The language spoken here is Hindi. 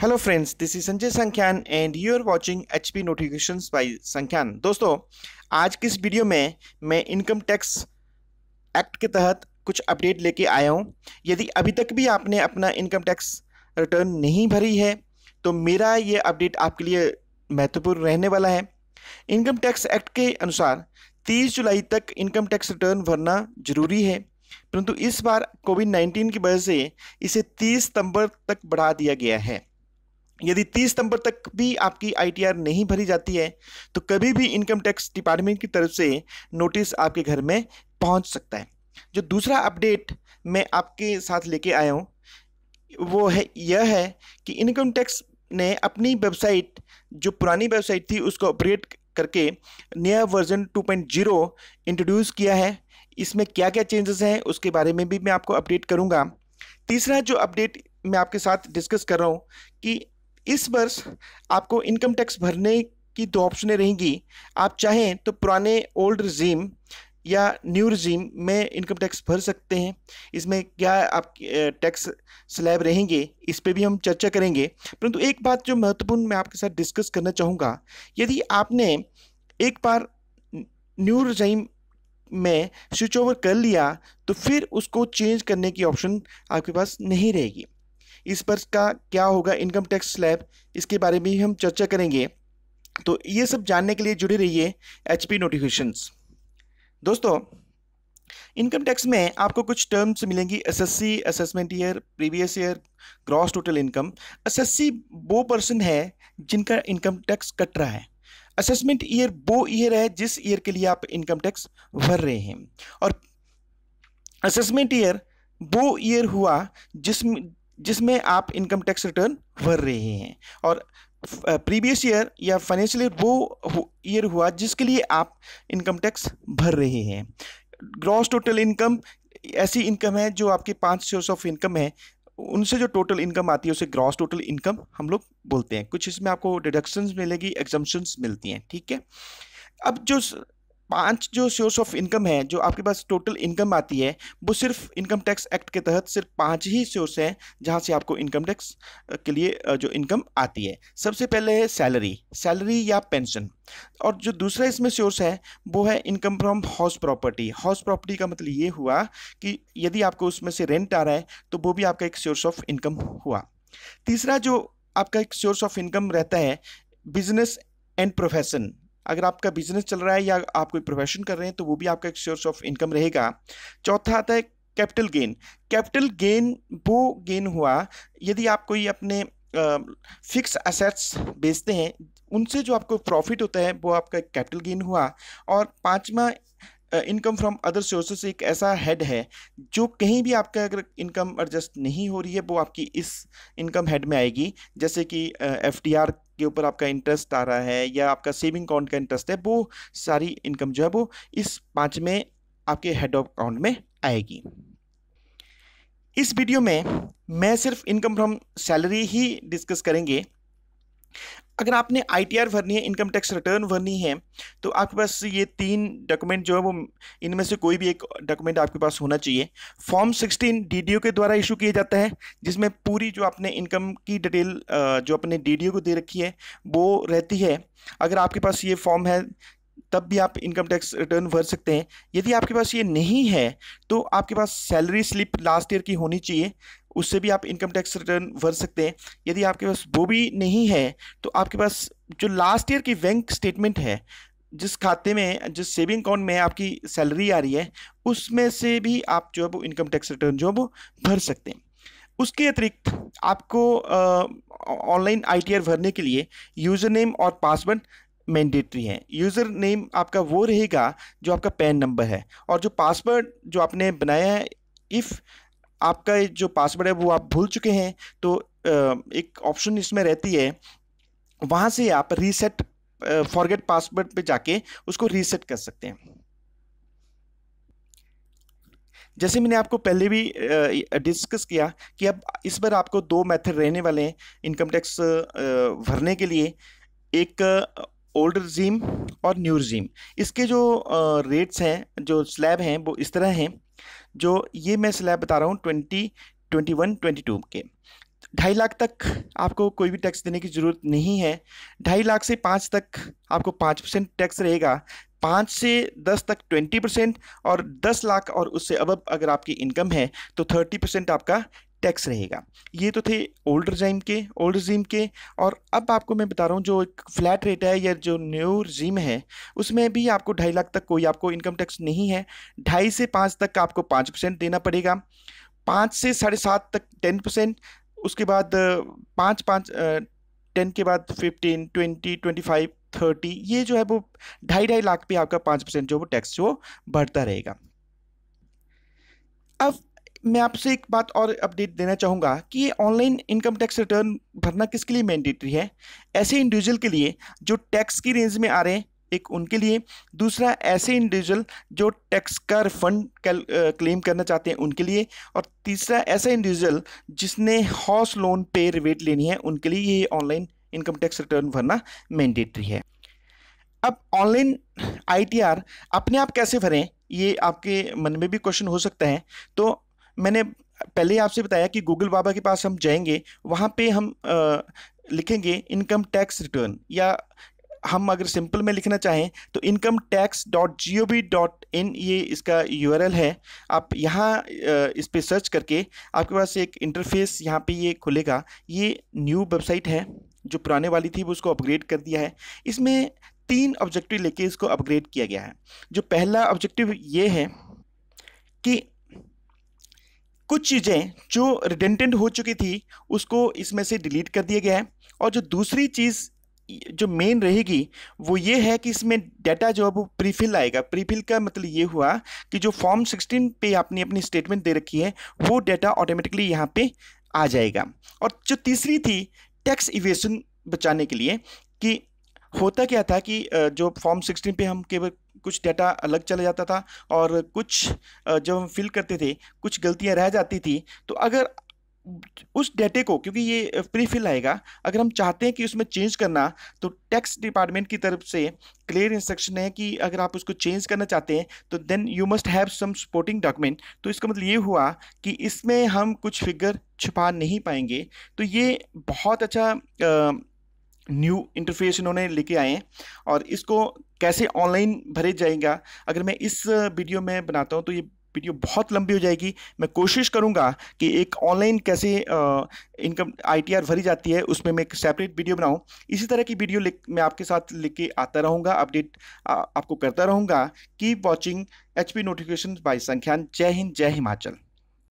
hello friends this is Sanjay Sankhyan and you are watching HP notifications by Sankhyan दोस्तों आज की इस वीडियो में मैं इनकम टैक्स एक्ट के तहत कुछ अपडेट लेके आया हूँ यदि अभी तक भी आपने अपना इनकम टैक्स रिटर्न नहीं भरी है तो मेरा ये अपडेट आपके लिए महत्वपूर्ण रहने वाला है इनकम टैक्स एक्ट के अनुसार 30 जुलाई तक इनकम टैक्स रिटर्न भरना जरूरी है परंतु इस बार कोविड 19 की वजह से इसे 30 सितंबर तक बढ़ा दिया गया है यदि 30 सितंबर तक भी आपकी आईटीआर नहीं भरी जाती है तो कभी भी इनकम टैक्स डिपार्टमेंट की तरफ से नोटिस आपके घर में पहुंच सकता है जो दूसरा अपडेट मैं आपके साथ लेके आया हूँ वो है यह है कि इनकम टैक्स ने अपनी वेबसाइट जो पुरानी वेबसाइट थी उसको अपग्रेड करके नया वर्जन 2.0 इंट्रोड्यूस किया है इसमें क्या क्या चेंजेस हैं उसके बारे में भी मैं आपको अपडेट करूँगा तीसरा जो अपडेट मैं आपके साथ डिस्कस कर रहा हूँ कि इस वर्ष आपको इनकम टैक्स भरने की दो ऑप्शनें रहेंगी आप चाहें तो पुराने ओल्ड रिजीम या न्यू रिजीम में इनकम टैक्स भर सकते हैं इसमें क्या आप टैक्स स्लैब रहेंगे इस पर भी हम चर्चा करेंगे परंतु एक बात जो महत्वपूर्ण मैं आपके साथ डिस्कस करना चाहूँगा यदि आपने एक बार न्यू रिजीम में स्विच ओवर कर लिया तो फिर उसको चेंज करने की ऑप्शन आपके पास नहीं रहेगी इस पर का क्या होगा इनकम टैक्स स्लैब इसके बारे में हम चर्चा करेंगे तो ये सब जानने के लिए जुड़े रहिए एच पी नोटिफिकेशंस दोस्तों इनकम टैक्स में आपको कुछ टर्म्स मिलेंगी assessee assessment year previous year gross total income assessee वो पर्सन है जिनका इनकम टैक्स कट रहा है असेसमेंट ईयर वो ईयर है जिस ईयर के लिए आप इनकम टैक्स भर रहे हैं और असेसमेंट ईयर वो ईयर हुआ जिस जिसमें आप इनकम टैक्स रिटर्न भर रहे हैं और प्रीवियस ईयर या फाइनेंशियल ईयर वो ईयर हुआ जिसके लिए आप इनकम टैक्स भर रहे हैं ग्रॉस टोटल इनकम ऐसी इनकम है जो आपके पांच सोर्स ऑफ इनकम है उनसे जो टोटल इनकम आती है उसे ग्रॉस टोटल इनकम हम लोग बोलते हैं कुछ इसमें आपको डिडक्शंस मिलेगी एग्जम्पन्स मिलती हैं ठीक है अब जो पांच जो सोर्स ऑफ इनकम है जो आपके पास टोटल इनकम आती है वो सिर्फ इनकम टैक्स एक्ट के तहत सिर्फ पांच ही सोर्स हैं जहां से आपको इनकम टैक्स के लिए जो इनकम आती है सबसे पहले है सैलरी सैलरी या पेंशन और जो दूसरा इसमें सोर्स है वो है income from house property house property का मतलब ये हुआ कि यदि आपको उसमें से रेंट आ रहा है तो वो भी आपका एक सोर्स ऑफ इनकम हुआ तीसरा जो आपका एक सोर्स ऑफ इनकम रहता है बिजनेस एंड प्रोफेशन अगर आपका बिजनेस चल रहा है या आप कोई प्रोफेशन कर रहे हैं तो वो भी आपका एक सोर्स ऑफ इनकम रहेगा चौथा आता है कैपिटल गेन कैपिटल गेन वो गेन हुआ यदि आप कोई अपने फिक्स असेट्स बेचते हैं उनसे जो आपको प्रॉफिट होता है वो आपका कैपिटल गेन हुआ और पांचवा इनकम फ्रॉम अदर सोर्सेस एक ऐसा हेड है जो कहीं भी आपका अगर इनकम एडजस्ट नहीं हो रही है वो आपकी इस इनकम हेड में आएगी जैसे कि एफ डी आर के ऊपर आपका इंटरेस्ट आ रहा है या आपका सेविंग अकाउंट का इंटरेस्ट है वो सारी इनकम जो है वो इस पाँच में आपके हेड ऑफ अकाउंट में आएगी इस वीडियो में मैं सिर्फ इनकम फ्रॉम सैलरी ही डिस्कस करेंगे अगर आपने आई भरनी है इनकम टैक्स रिटर्न भरनी है तो आपके पास ये तीन डॉक्यूमेंट जो है वो इनमें से कोई भी एक डॉक्यूमेंट आपके पास होना चाहिए फॉर्म सिक्सटीन डी के द्वारा इशू किया जाता है जिसमें पूरी जो आपने इनकम की डिटेल जो अपने डी को दे रखी है वो रहती है अगर आपके पास ये फॉर्म है तब भी आप इनकम टैक्स रिटर्न भर सकते हैं यदि आपके पास ये नहीं है तो आपके पास सैलरी स्लिप लास्ट ईयर की होनी चाहिए उससे भी आप इनकम टैक्स रिटर्न भर सकते हैं यदि आपके पास वो भी नहीं है तो आपके पास जो लास्ट ईयर की बैंक स्टेटमेंट है जिस खाते में जिस सेविंग अकाउंट में आपकी सैलरी आ रही है उसमें से भी आप जो है वो इनकम टैक्स रिटर्न जो है वो भर सकते हैं उसके अतिरिक्त आपको ऑनलाइन आई भरने के लिए यूज़र नेम और पासवर्ड मैंडेटरी है यूज़र नेम आपका वो रहेगा जो आपका पैन नंबर है और जो पासवर्ड जो आपने बनाया है इफ़ आपका जो पासवर्ड है वो आप भूल चुके हैं तो एक ऑप्शन इसमें रहती है वहाँ से आप रीसेट फॉरगेट पासवर्ड पे जाके उसको रीसेट कर सकते हैं जैसे मैंने आपको पहले भी डिस्कस किया कि अब इस बार आपको दो मेथड रहने वाले हैं इनकम टैक्स भरने के लिए एक ओल्ड रिजीम और न्यू रिजीम इसके जो रेट्स हैं जो स्लैब हैं वो इस तरह हैं जो ये मैं स्लैब बता रहा हूँ twenty twenty one twenty two के ढाई लाख तक आपको कोई भी टैक्स देने की ज़रूरत नहीं है ढाई लाख से पाँच तक आपको पाँच परसेंट टैक्स रहेगा पाँच से दस तक ट्वेंटी परसेंट और दस लाख और उससे अब अगर आपकी इनकम है तो थर्टी परसेंट आपका टैक्स रहेगा ये तो थे ओल्ड रजीम के ओल्ड रजीम के और अब आपको मैं बता रहा हूँ जो एक फ्लैट रेट है या जो न्यू रजीम है उसमें भी आपको ढाई लाख तक कोई आपको इनकम टैक्स नहीं है ढाई से पाँच तक आपको पाँच परसेंट देना पड़ेगा पाँच से साढ़े सात तक टेन परसेंट उसके बाद पाँच पाँच टेन के बाद fifteen twenty twenty five thirty ये जो है वो ढाई ढाई लाख पे आपका पाँच परसेंट जो वो टैक्स जो बढ़ता रहेगा अब मैं आपसे एक बात और अपडेट देना चाहूँगा कि ये ऑनलाइन इनकम टैक्स रिटर्न भरना किसके लिए मैंडेटरी है ऐसे इंडिविजुअल के लिए जो टैक्स की रेंज में आ रहे हैं एक उनके लिए दूसरा ऐसे इंडिविजुअल जो टैक्स का रिफंड क्लेम करना चाहते हैं उनके लिए और तीसरा ऐसा इंडिविजुअल जिसने हाउस लोन पे रिवेट लेनी है उनके लिए ये ऑनलाइन इनकम टैक्स रिटर्न भरना मैंडेटरी है अब ऑनलाइन आईटीआर अपने आप कैसे भरें ये आपके मन में भी क्वेश्चन हो सकता है तो मैंने पहले ही आपसे बताया कि गूगल बाबा के पास हम जाएंगे वहाँ पे हम आ, लिखेंगे इनकम टैक्स रिटर्न या हम अगर सिंपल में लिखना चाहें तो income tax dot G O V dot in ये इसका यू आर एल है आप यहाँ इस पर सर्च करके आपके पास एक इंटरफेस यहाँ पे ये खुलेगा ये न्यू वेबसाइट है जो पुराने वाली थी वो उसको अपग्रेड कर दिया है इसमें तीन ऑब्जेक्टिव लेके इसको अपग्रेड किया गया है जो पहला ऑब्जेक्टिव ये है कि कुछ चीज़ें जो रिडेंटेंट हो चुकी थी उसको इसमें से डिलीट कर दिया गया है और जो दूसरी चीज़ जो मेन रहेगी वो ये है कि इसमें डाटा जो है वो प्रीफिल आएगा प्रीफिल का मतलब ये हुआ कि जो फॉर्म 16 पे आपने अपनी स्टेटमेंट दे रखी है वो डाटा ऑटोमेटिकली यहाँ पे आ जाएगा और जो तीसरी थी टैक्स इवेशन बचाने के लिए कि होता क्या था कि जो फॉर्म 16 पे हम केवल कुछ डाटा अलग चला जाता था और कुछ जब हम फिल करते थे कुछ गलतियाँ रह जाती थी तो अगर उस डेटे को क्योंकि ये प्री फिल आएगा अगर हम चाहते हैं कि उसमें चेंज करना तो टैक्स डिपार्टमेंट की तरफ से क्लियर इंस्ट्रक्शन है कि अगर आप उसको चेंज करना चाहते हैं तो then you must have some supporting document तो इसका मतलब ये हुआ कि इसमें हम कुछ फिगर छुपा नहीं पाएंगे तो ये बहुत अच्छा आ, न्यू इंटरफेस इन्होंने लेके आए हैं और इसको कैसे ऑनलाइन भरे जाएगा अगर मैं इस वीडियो में बनाता हूँ तो ये वीडियो बहुत लंबी हो जाएगी मैं कोशिश करूँगा कि एक ऑनलाइन कैसे इनकम आईटीआर भरी जाती है उसमें मैं एक सेपरेट वीडियो बनाऊँ इसी तरह की वीडियो मैं आपके साथ लेके आता रहूँगा अपडेट आपको करता रहूँगा keep watching H P notification by Sankhyan जय हिंद जय हिमाचल